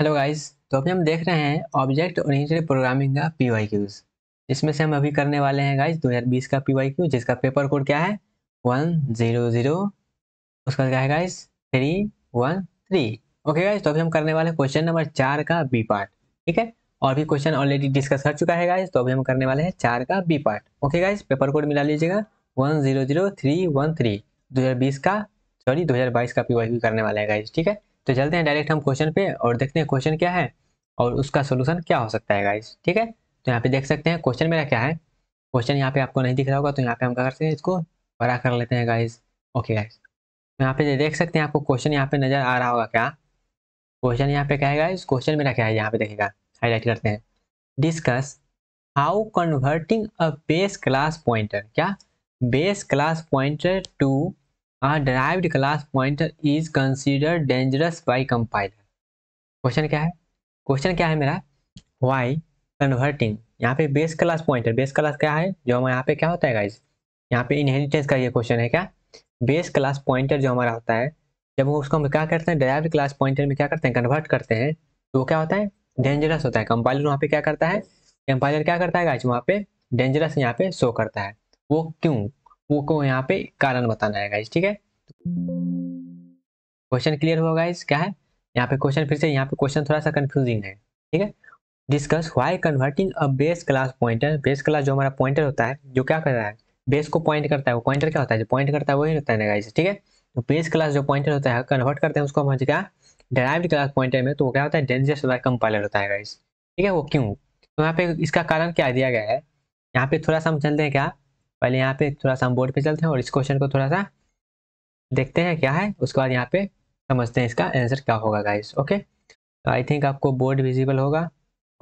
Hello guys तो अभी हम देख रहे हैं ऑब्जेक्ट ओरिएंटेड प्रोग्रामिंग का पी वाई क्यूज इसमें से हम अभी करने वाले हैं गाइस 2020 का पी वाई क्यूज जिसका पेपर कोड क्या है वन जीरो जीरो उसका क्या है guys three one three okay guys तो अभी हम करने वाले क्वेश्चन नंबर चार का बी पार्ट ठीक है और भी क्वेश्चन ऑलरेडी डिस्कस कर चुका है गाइज तो अभी हम करने वाले हैं चार का B part okay guys paper code मिला लीजिएगा one zero zero three one three दो हजार बीस का सॉरी दो हजार बाईस का पी वाई क्यू करने वाले हैं गाइज ठीक है तो चलते हैं डायरेक्ट हम क्वेश्चन पे और देखते हैं क्वेश्चन क्या है और उसका सोल्यूशन क्या हो सकता है गाइज ठीक है तो यहाँ पे देख सकते हैं क्वेश्चन मेरा क्या है क्वेश्चन यहाँ पे आपको नहीं दिख रहा होगा तो यहाँ पे हम क्या करते हैं इसको बड़ा कर लेते हैं गाइज ओके गाइज यहाँ पे देख सकते हैं आपको क्वेश्चन यहाँ पे नजर आ रहा होगा क्या क्वेश्चन यहाँ पे क्या है गाइज क्वेश्चन मेरा क्या है यहाँ पे देखेगा हाईलाइट करते हैं discuss how converting a base class pointer क्या base class pointer to A derived class pointer is considered dangerous by compiler. Question क्या है क्वेश्चन क्या है मेरा वाई कन्वर्टिंग यहाँ पे base class pointer base class क्या है जो हमारे यहाँ पे क्या होता है गाइज यहाँ पे इनहेरिटेंस का ये क्वेश्चन है क्या बेस क्लास पॉइंटर जो हमारा होता है जब उसको हम क्या करते हैं डायरेक्ट क्लास पॉइंटर में क्या करते हैं कन्वर्ट करते हैं तो वो क्या होता है डेंजरस होता है कंपाइलर वहाँ पे क्या करता है कंपाइलर क्या करता है गाइज वहाँ पे डेंजरस यहाँ पे शो करता है वो क्यों वो को यहाँ पे कारण बताना है गाइज ठीक है क्वेश्चन क्लियर हुआ गाइज क्या है यहाँ पे क्वेश्चन फिर से यहाँ पे क्वेश्चन थोड़ा सा कंफ्यूजिंग है ठीक है discuss why converting a base class pointer base class जो हमारा पॉइंटर होता है जो क्या कर रहा है बेस को पॉइंट करता है वो पॉइंटर क्या होता है जो पॉइंट करता है वही होता है ना गाइज ठीक है तो बेस क्लास जो पॉइंटर होता है कन्वर्ट करते हैं उसको हम क्या डेराइव्ड क्लास पॉइंटर में तो वो क्या होता है डेंजरस वाला कंपाइलर होता है गाइज ठीक है वो क्यों तो यहाँ पे इसका कारण क्या दिया गया है यहाँ पे थोड़ा सा हम चलते हैं क्या पहले यहाँ पे थोड़ा सा हम बोर्ड पे चलते हैं और इस क्वेश्चन को थोड़ा सा देखते हैं क्या है उसके बाद यहाँ पे समझते हैं इसका आंसर क्या होगा गाइस ओके तो आई थिंक आपको बोर्ड विजिबल होगा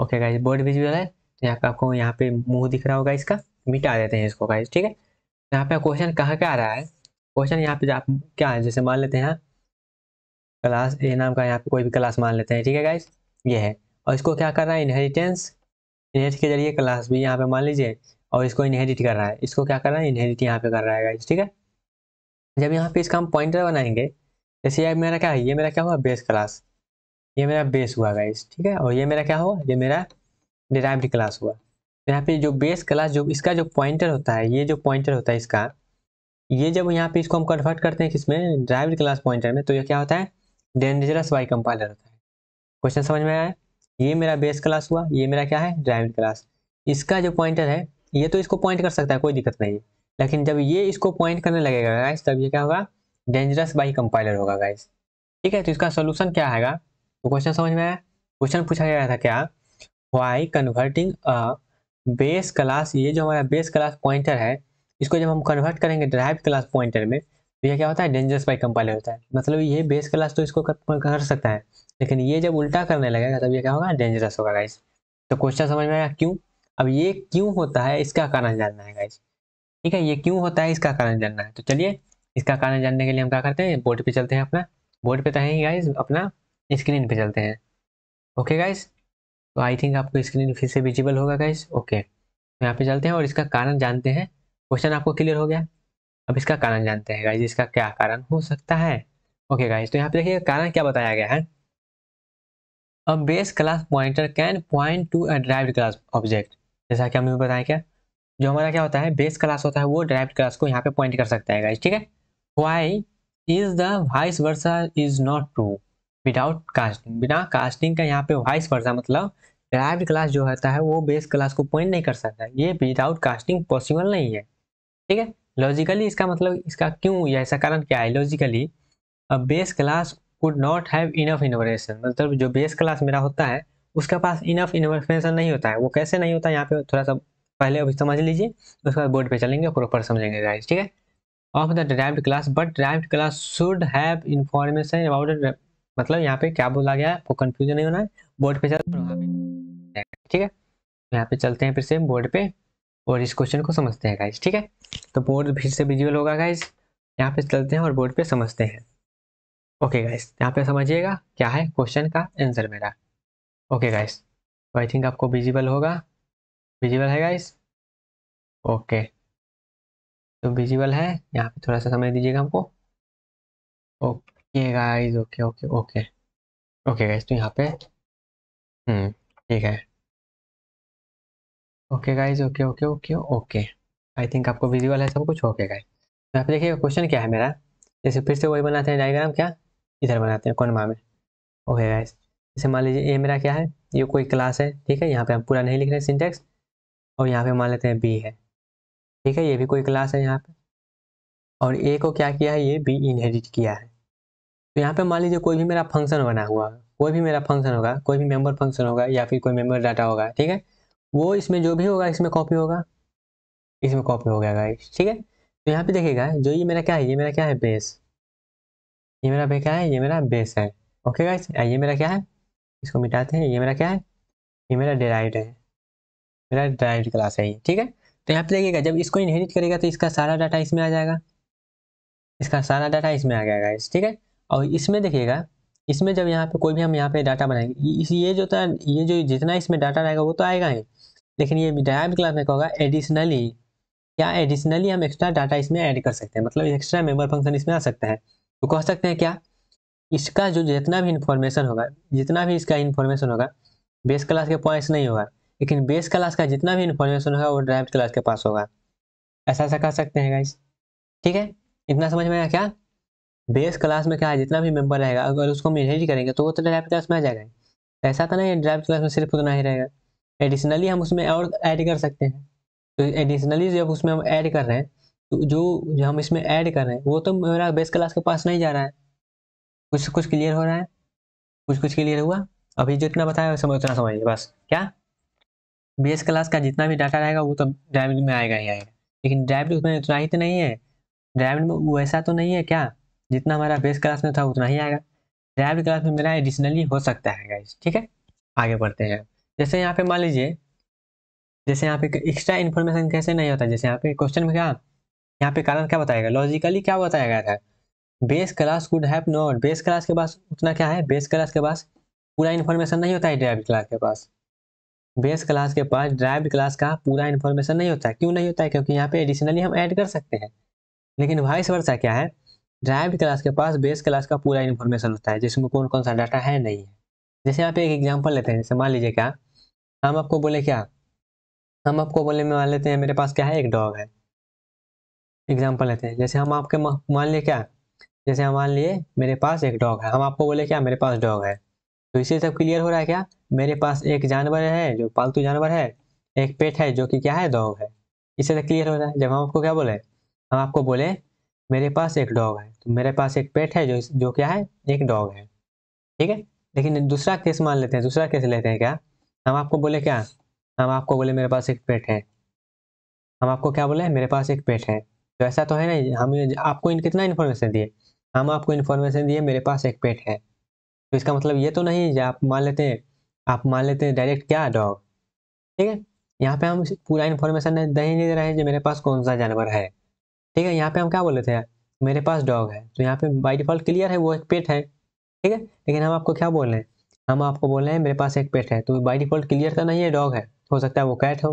ओके गाइस बोर्ड विजिबल है तो यहाँ पे आपको यहाँ पे मुंह दिख रहा होगा इसका मिटा देते हैं इसको गाइस ठीक है यहाँ पे क्वेश्चन कहाँ क्या आ रहा है क्वेश्चन यहाँ पे आप क्या है जैसे मान लेते हैं क्लास हाँ? ए नाम का यहाँ पे कोई भी क्लास मान लेते हैं ठीक है गाइस ये है और इसको क्या कर रहा है इनहेरिटेंस इनहेरिट के जरिए क्लास भी यहाँ पे मान लीजिए और इसको इनहेरिट कर रहा है इसको क्या कर रहा है इनहेरिट यहाँ पे कर रहा है ठीक है जब यहाँ पे इसका हम पॉइंटर बनाएंगे जैसे ये मेरा क्या है ये मेरा क्या हुआ बेस क्लास ये मेरा बेस हुआ गाइज ठीक है और ये मेरा क्या हुआ ये मेरा डिराइव्ड क्लास हुआ यहाँ पे जो बेस क्लास जो इसका जो पॉइंटर होता है ये जो पॉइंटर होता है इसका ये जब यहाँ पे इसको हम कन्वर्ट करते हैं किसमें ड्राइव्ड क्लास पॉइंटर में तो ये क्या होता है डेंजरस वाई कंपाइलर होता है क्वेश्चन समझ में आया ये मेरा बेस क्लास हुआ ये मेरा क्या है ड्राइव्ड क्लास इसका जो पॉइंटर है ये तो इसको पॉइंट कर सकता है कोई दिक्कत नहीं लेकिन जब ये इसको पॉइंट करने लगेगा गाइस तब ये क्या होगा डेंजरस बाई कंपाइलर होगा गाइस ठीक है तो इसका सोल्यूशन क्या है तो क्वेश्चन समझ में आया क्वेश्चन पूछा गया था क्या why converting a base class ये जो हमारा बेस क्लास पॉइंटर है इसको जब हम कन्वर्ट करेंगे ड्राइव क्लास पॉइंटर में तो ये क्या होता है डेंजरस बाई कंपाइलर होता है मतलब ये बेस क्लास तो इसको कर सकता है लेकिन ये जब उल्टा करने लगेगा तब ये क्या होगा डेंजरस होगा गाइस तो क्वेश्चन समझ में आया क्यों अब ये क्यों होता है इसका कारण जानना है गाइज ठीक है ये क्यों होता है इसका कारण जानना है तो चलिए इसका कारण जानने के लिए हम क्या करते हैं बोर्ड पे चलते हैं अपना बोर्ड पे तो है गाइज अपना स्क्रीन पे चलते हैं ओके गाइज तो आई थिंक आपको स्क्रीन फिर से विजिबल होगा गाइज ओके तो यहाँ पे चलते हैं और इसका कारण जानते हैं क्वेश्चन आपको क्लियर हो गया अब इसका कारण जानते हैं गाइज इसका क्या कारण हो सकता है ओके गाइज तो यहाँ पे देखिए कारण क्या बताया गया है अब base class pointer can point to a derived class object जैसा कि हमने बताया क्या जो हमारा क्या होता है बेस क्लास होता है वो ड्राइव क्लास को यहाँ पे पॉइंट मतलब कर सकता है गाइज ठीक है why is the vice versa is not true without casting बिना कास्टिंग का यहाँ पे वाइस वर्सा मतलब ड्राइव क्लास जो होता है वो बेस क्लास को पॉइंट नहीं कर सकता ये विदाउट कास्टिंग पॉसिबल नहीं है ठीक है लॉजिकली इसका मतलब इसका क्यों या ऐसा कारण क्या है logically base class could not have enough innovation मतलब जो बेस क्लास मेरा होता है उसके पास इनफ इन्फॉर्मेशन नहीं होता है वो कैसे नहीं होता है यहाँ पे थोड़ा सा पहले अभी समझ लीजिए उसके बाद बोर्ड पे चलेंगे प्रॉपर समझेंगे गाइस ठीक है of the derived class but derived class should have information about मतलब यहाँ पे क्या बोला गया है आपको नहीं होना है बोर्ड पे चल ठीक है यहाँ पे चलते हैं फिर से बोर्ड पे और इस क्वेश्चन को समझते हैं गाइज ठीक है तो बोर्ड फिर से विजुअल होगा गाइज यहाँ पे चलते हैं और बोर्ड पे समझते हैं ओके गाइज यहाँ पे समझिएगा क्या है क्वेश्चन का आंसर मेरा ओके गाइस तो आई थिंक आपको विजिबल होगा विजिबल है गाइस ओके तो विजिबल है यहाँ पे थोड़ा सा समय दीजिएगा हमको okay guys okay okay okay okay guys तो यहाँ पे हम्म, ठीक है okay guys okay okay okay okay I think आपको विजिबल है सब कुछ ओके गाइस तो यहाँ पे देखिए क्वेश्चन क्या है मेरा जैसे फिर से वही बनाते हैं डायग्राम क्या इधर बनाते हैं कौन मामे में ओके गाइस जैसे मान लीजिए ए मेरा क्या है ये कोई क्लास है ठीक है यहाँ पे हम पूरा नहीं लिख रहे सिंटेक्स और यहाँ पे मान लेते हैं बी है ठीक है ये भी कोई क्लास है यहाँ पे और ए को क्या किया है ये बी इनहेरिट किया है तो यहाँ पे मान लीजिए कोई भी मेरा फंक्शन बना हुआ कोई भी मेरा फंक्शन होगा कोई भी मेम्बर फंक्शन होगा या फिर कोई मेम्बर डाटा होगा ठीक है वो इसमें जो भी होगा इसमें कॉपी होगा इसमें कॉपी हो गया ठीक है तो यहाँ पे देखिएगा जो ये मेरा क्या है ये मेरा क्या है बेस ये मेरा क्या है ये मेरा बेस है ओके गाइस ये मेरा क्या है इसको मिटाते हैं ये मेरा क्या है ये मेरा डेराइड है मेरा डेराइड क्लास है ये ठीक है तो यहाँ पे देखिएगा जब इसको इनहेरिट करेगा तो इसका सारा डाटा इसमें आ जाएगा इसका सारा डाटा इसमें आ जाएगा इस ठीक है और इसमें देखिएगा इसमें जब यहाँ पे कोई भी हम यहाँ पे डाटा बनाएंगे इस ये जो था ये जो जितना इसमें डाटा रहेगा वो तो आएगा ही लेकिन ये डायब क्लास में होगा एडिशनली क्या एडिशनली हम एक्स्ट्रा डाटा इसमें ऐड कर सकते हैं मतलब एक्स्ट्रा मेंबर फंक्शन इसमें आ सकता है तो कह सकते हैं क्या इसका जो जितना भी इन्फॉर्मेशन होगा जितना भी इसका इन्फॉर्मेशन होगा बेस क्लास के पॉइंट्स नहीं होगा लेकिन बेस क्लास का जितना भी इन्फॉर्मेशन होगा वो ड्राइव क्लास के पास होगा ऐसा ऐसा कर सकते हैं गाइस ठीक है इतना समझ में आया क्या बेस क्लास में क्या है जितना भी मेंबर रहेगा अगर उसको हम इनहेरिट करेंगे तो वो तो ड्राइव क्लास में आ जाएगा ऐसा तो नहीं ड्राइव क्लास में सिर्फ उतना ही रहेगा एडिशनली हम उसमें और ऐड कर सकते हैं तो एडिशनली जब उसमें हम ऐड कर रहे हैं तो जो जो हम इसमें ऐड कर रहे हैं वो तो मेरा बेस क्लास के पास नहीं जा रहा है कुछ कुछ क्लियर हो रहा है कुछ कुछ क्लियर हुआ अभी जितना बताया समझ उतना समझिए बस क्या बेस क्लास का जितना भी डाटा रहेगा वो तो ड्राइव में आएगा ही आएगा लेकिन ड्राइव उसमें उतना ही तो नहीं है ड्राइव में वैसा तो नहीं है क्या जितना हमारा बेस क्लास में था उतना ही आएगा ड्राइव क्लास में मेरा एडिशनली हो सकता है गाइज ठीक है आगे बढ़ते हैं जैसे यहाँ पे मान लीजिए जैसे यहाँ पे एक्स्ट्रा इन्फॉर्मेशन कैसे नहीं होता जैसे यहाँ पे क्वेश्चन में क्या यहाँ पे कारण क्या बताएगा लॉजिकली क्या बताया गया था base class could have not base class के पास उतना क्या है बेस क्लास के पास पूरा इन्फॉर्मेशन नहीं होता है ड्राइव क्लास के पास बेस क्लास के पास ड्राइव क्लास का पूरा इन्फॉर्मेशन नहीं होता है क्यों नहीं होता है क्योंकि यहाँ पे एडिशनली हम ऐड कर सकते हैं लेकिन वाइस वर्षा क्या है ड्राइव क्लास के पास बेस क्लास का पूरा इन्फॉर्मेशन होता है जिसमें कौन कौन सा डाटा है नहीं है जैसे यहाँ पे एक एग्जाम्पल लेते हैं जैसे मान लीजिए क्या हम आपको बोले क्या हम आपको बोले मान लेते हैं मेरे पास क्या है एक डॉग है एग्जाम्पल लेते हैं जैसे हम आपके मान लिया क्या जैसे हम मान लिए मेरे पास एक डॉग है हम आपको बोले क्या मेरे पास डॉग है तो इसी सब क्लियर हो रहा है क्या मेरे पास एक जानवर है जो पालतू जानवर है एक पेट है जो कि क्या है डॉग है इसे तक क्लियर हो रहा है जब हम आपको क्या बोले हम आपको बोले मेरे पास एक डॉग है तो मेरे पास एक पेट है जो जो क्या है एक डॉग है ठीक है लेकिन दूसरा केस मान लेते हैं दूसरा केस लेते हैं क्या हम आपको बोले क्या हम आपको बोले मेरे पास एक पेट है हम आपको क्या बोले मेरे पास एक पेट है तो ऐसा तो है ना हम आपको इन कितना इन्फॉर्मेशन दिए हम आपको इन्फॉर्मेशन दिए मेरे पास एक पेट है तो इसका मतलब ये तो नहीं है आप मान लेते हैं आप मान लेते हैं डायरेक्ट क्या डॉग ठीक है यहाँ पे हम पूरा इन्फॉर्मेशन नहीं दे रहे हैं कि मेरे पास कौन सा जानवर है ठीक है यहाँ पे हम क्या बोल थे मेरे पास डॉग है तो यहाँ पे बाई डिफॉल्ट क्लियर है वो एक पेट है ठीक है लेकिन हम आपको क्या बोल रहे हैं हम आपको बोल रहे हैं मेरे पास एक पेट है तो बाई डिफॉल्ट क्लियर तो नहीं है डॉग है हो सकता है वो कैट हो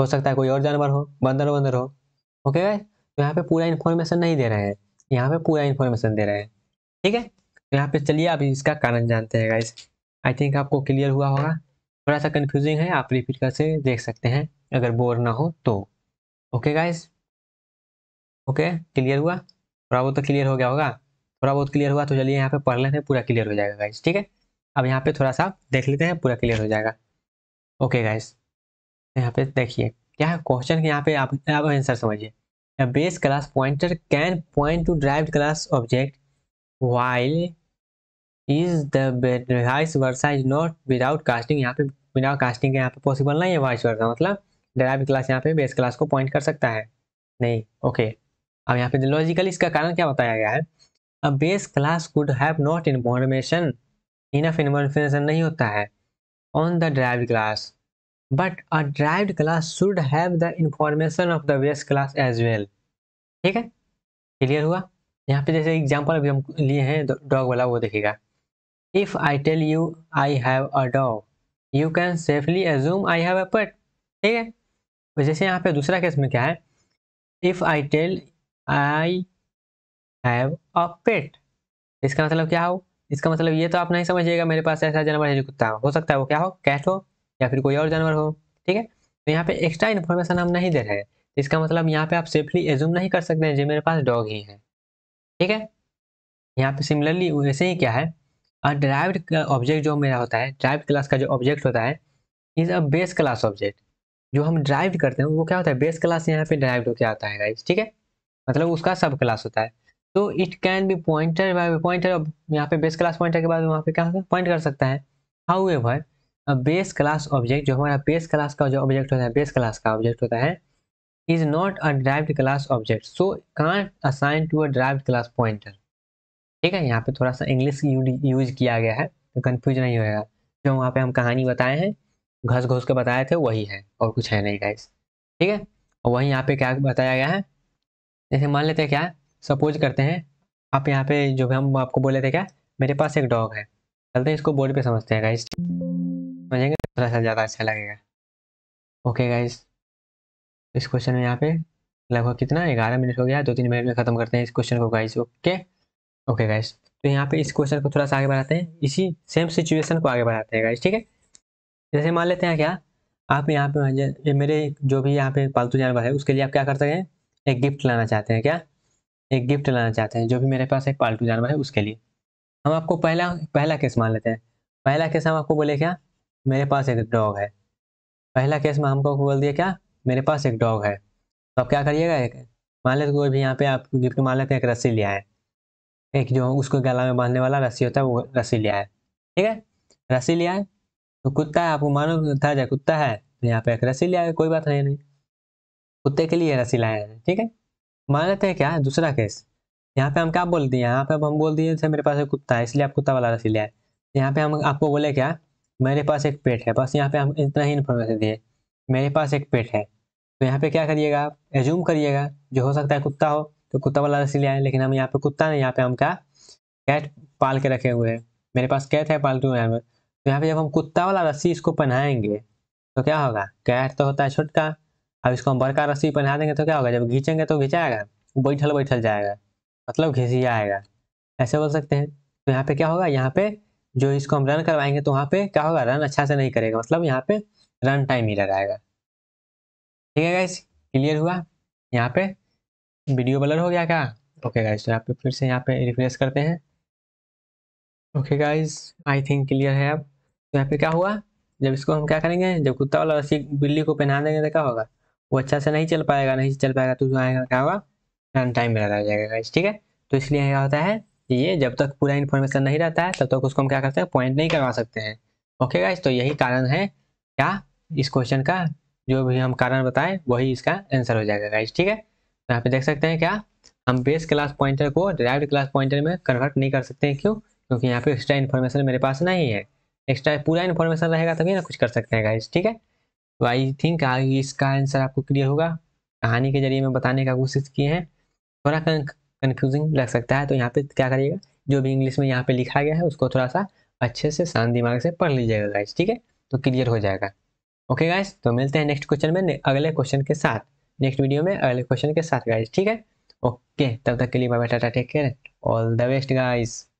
हो सकता है कोई और जानवर हो बंदर वंदर हो ओके तो यहाँ पे पूरा इन्फॉर्मेशन नहीं दे रहे हैं यहाँ पे पूरा इन्फॉर्मेशन दे रहे हैं ठीक है तो यहाँ पे चलिए अभी इसका कारण जानते हैं गाइज आई थिंक आपको क्लियर हुआ होगा थोड़ा सा कन्फ्यूजिंग है आप रिपीट कर से देख सकते हैं अगर बोर ना हो तो ओके गाइज ओके क्लियर हुआ थोड़ा बहुत तो क्लियर हो गया होगा थोड़ा बहुत क्लियर हुआ तो चलिए यहाँ पे पढ़ लेते हैं पूरा क्लियर हो जाएगा गाइज ठीक है अब यहाँ पे थोड़ा सा देख लेते हैं पूरा क्लियर हो जाएगा ओके गाइज यहाँ पे देखिए क्या है क्वेश्चन यहाँ पे आप आप आंसर समझिए A base class pointer can point to derived class object while is the vice versa is not without casting यहाँ पे without casting के यहाँ पे possible नहीं है vice versa मतलब derived class यहाँ पे base class को point कर सकता है नहीं okay अब यहाँ पे logically इसका कारण क्या बताया गया है a base class could have not information enough information नहीं होता है on the derived class but a derived class should have the information of the base class as well ठीक है क्लियर हुआ यहाँ पे जैसे एग्जाम्पल अभी हम लिए हैं डॉग वाला वो देखेगा if I tell you I have a dog you can safely assume I have a pet ठीक है तो जैसे यहाँ पे दूसरा केस में क्या है if I tell I have a pet इसका मतलब क्या हो इसका मतलब ये तो आप नहीं समझिएगा मेरे पास ऐसा जानवर है जो कुत्ता हो सकता है वो क्या हो कैट हो या फिर कोई और जानवर हो ठीक है तो यहाँ पे एक्स्ट्रा इन्फॉर्मेशन हम नहीं दे रहे हैं तो इसका मतलब यहाँ पे आप सेफली एज्यूम नहीं कर सकते हैं जो मेरे पास डॉग ही है ठीक है यहाँ पे सिमिलरली वैसे ही क्या है ड्राइव्ड ऑब्जेक्ट जो मेरा होता है ड्राइव क्लास का जो ऑब्जेक्ट होता है is a base class object जो हम ड्राइव करते हैं वो क्या होता है बेस क्लास यहाँ पे ड्राइव होकर आता है गाइज ठीक है मतलब उसका सब क्लास होता है तो it can be pointer by pointer यहाँ पे बेस क्लास पॉइंटर के बाद वहाँ पे क्या होता है पॉइंट कर सकता है however base class object जो हमारा बेस क्लास का जो ऑब्जेक्ट होता है बेस क्लास का ऑब्जेक्ट होता है is not a derived class object so can't assign to a derived class pointer ठीक है यहाँ पे थोड़ा सा इंग्लिश यूज किया गया है तो कन्फ्यूज नहीं होगा जो वहाँ पे हम कहानी बताए हैं घस घुस के बताए थे वही है और कुछ है नहीं गाइस ठीक है और वही यहाँ पे क्या बताया गया है जैसे मान लेते हैं क्या सपोज करते हैं आप यहाँ पे जो हम आपको बोले थे क्या मेरे पास एक डॉग है चलते हैं इसको बोर्ड पे समझते हैं गाइस हो जाएंगे थोड़ा सा ज़्यादा अच्छा लगेगा ओके गाइज इस क्वेश्चन में यहाँ पे लगभग कितना ग्यारह मिनट हो गया दो तीन मिनट में ख़त्म करते हैं इस क्वेश्चन को गाइज ओके ओके गाइज तो यहाँ पे इस क्वेश्चन को थोड़ा सा आगे बढ़ाते हैं इसी सेम सिचुएशन को आगे बढ़ाते हैं गाइज ठीक है जैसे मान लेते हैं क्या आप यहाँ पे मेरे जो भी यहाँ पे पालतू जानवर है उसके लिए आप क्या कर सकें एक गिफ्ट लाना चाहते हैं क्या एक गिफ्ट लाना चाहते हैं जो भी मेरे पास एक पालतू जानवर है उसके लिए हम आपको पहला पहला केस मान लेते हैं पहला केस हम आपको बोले क्या मेरे पास एक डॉग है पहला केस में हमको बोल दिया क्या मेरे पास एक डॉग है तो आप क्या करिएगा एक मान लेते कोई भी यहाँ पे आप गिफ्ट मान लेते एक रस्सी लिया है एक जो उसको गला में बांधने वाला रस्सी होता है वो रस्सी लिया है ठीक है रस्सी लिया है तो कुत्ता है आपको मानो था जाए कुत्ता है तो यहाँ पे एक रस्सी लिया है कोई बात नहीं नहीं कुत्ते के लिए रस्सी लाया है ठीक है मान लेते हैं क्या दूसरा केस यहाँ पे हम क्या बोल दिए यहाँ पे हम बोल दिए अच्छा, मेरे पास एक कुत्ता है इसलिए आप कुत्ता वाला रस्सी लिया है यहाँ पे हम आपको बोले क्या मेरे पास एक पेट है बस यहाँ पे हम इतना ही इन्फॉर्मेशन दिए मेरे पास एक पेट है तो यहाँ पे क्या करिएगा आप एज्यूम करिएगा जो हो सकता है कुत्ता हो तो कुत्ता वाला रस्सी ले आए लेकिन हम यहाँ पे कुत्ता नहीं यहाँ पे हम क्या कैट पाल के रखे हुए हैं मेरे पास कैट है पालतू जानवर तो यहाँ पे जब हम कुत्ता वाला रस्सी इसको पहनाएंगे तो क्या होगा कैट तो होता है छोटका अब इसको हम बड़का रस्सी पहना देंगे तो क्या होगा जब घींचेंगे तो घिंचाएगा बैठल बैठल जाएगा मतलब घिसिया आएगा ऐसे बोल सकते हैं तो यहाँ पे क्या होगा यहाँ पे जो इसको हम रन करवाएंगे तो वहाँ पे क्या होगा रन अच्छा से नहीं करेगा मतलब यहाँ पे रन टाइम ही आएगा ठीक है गाइस क्लियर हुआ यहाँ पे वीडियो बलर हो गया क्या ओके गाइस तो यहाँ पे फिर से यहाँ पे रिफ्रेश करते हैं okay guys I think clear है अब तो यहाँ पे क्या हुआ जब इसको हम क्या करेंगे जब कुत्ता वाला रस्सी बिल्ली को पहना देंगे तो क्या होगा वो अच्छा से नहीं चल पाएगा नहीं चल पाएगा तो जो आएगा क्या होगा रन टाइम में रह जाएगा गाइस ठीक है तो इसलिए क्या होता है ये जब तक पूरा इन्फॉर्मेशन नहीं रहता है तब तक उसको हम क्या करते हैं पॉइंट नहीं करवा सकते हैं ओके गाइस तो यही कारण है क्या इस क्वेश्चन का जो भी हम कारण बताएं वही इसका आंसर हो जाएगा गाइस ठीक है तो यहाँ पे देख सकते हैं क्या हम बेस क्लास पॉइंटर को डिराइव्ड क्लास पॉइंटर में कन्वर्ट नहीं कर सकते हैं क्यों क्योंकि यहाँ पे एक्स्ट्रा इन्फॉर्मेशन मेरे पास नहीं है एक्स्ट्रा पूरा इन्फॉर्मेशन रहेगा तभी ना कुछ कर सकते हैं गाइस ठीक है तो आई थिंक इसका आंसर आपको क्लियर होगा कहानी के जरिए मैं बताने का कोशिश किए हैं थोड़ा कन्फ्यूजिंग लग सकता है तो यहाँ पे क्या करिएगा जो भी इंग्लिश में यहाँ पे लिखा गया है उसको थोड़ा सा अच्छे से शांत दिमाग से पढ़ लीजिएगा गाइस ठीक है तो क्लियर हो जाएगा ओके गाइस तो मिलते हैं नेक्स्ट क्वेश्चन में अगले क्वेश्चन के साथ नेक्स्ट वीडियो में अगले क्वेश्चन के साथ गाइस ठीक है ओके तब तक के लिए बाबा tata take care all the best guys